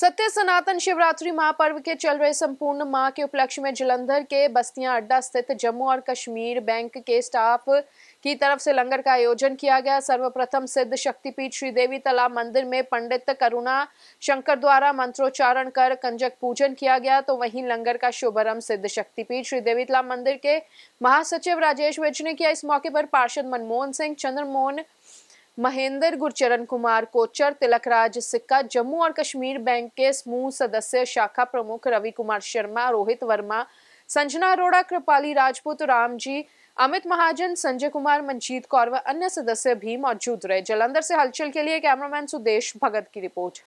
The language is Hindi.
सत्य सनातन शिवरात्रि महापर्व के चल रहे संपूर्ण माह के उपलक्ष्य में जलंधर के बस्तियां अड्डा स्थित जम्मू और कश्मीर बैंक के स्टाफ की तरफ से लंगर का आयोजन किया गया सर्वप्रथम सिद्ध शक्तिपीठ श्रीदेवी तालाब मंदिर में पंडित करुणा शंकर द्वारा मंत्रोच्चारण कर कंजक पूजन किया गया तो वहीं लंगर का शुभारंभ सिद्ध शक्तिपीठ श्रीदेवी तालाब मंदिर के महासचिव राजेश विज ने किया इस मौके पर पार्षद मनमोहन सिंह चंद्रमोहन महेंद्र गुरचरण कुमार कोचर तिलकराज सिक्का जम्मू और कश्मीर बैंक के समूह सदस्य शाखा प्रमुख रवि कुमार शर्मा रोहित वर्मा संजना अरोड़ा कृपाली राजपूत राम जी अमित महाजन संजय कुमार मनजीत कौर व अन्य सदस्य भी मौजूद रहे जलंधर से हलचल के लिए कैमरामैन सुदेश भगत की रिपोर्ट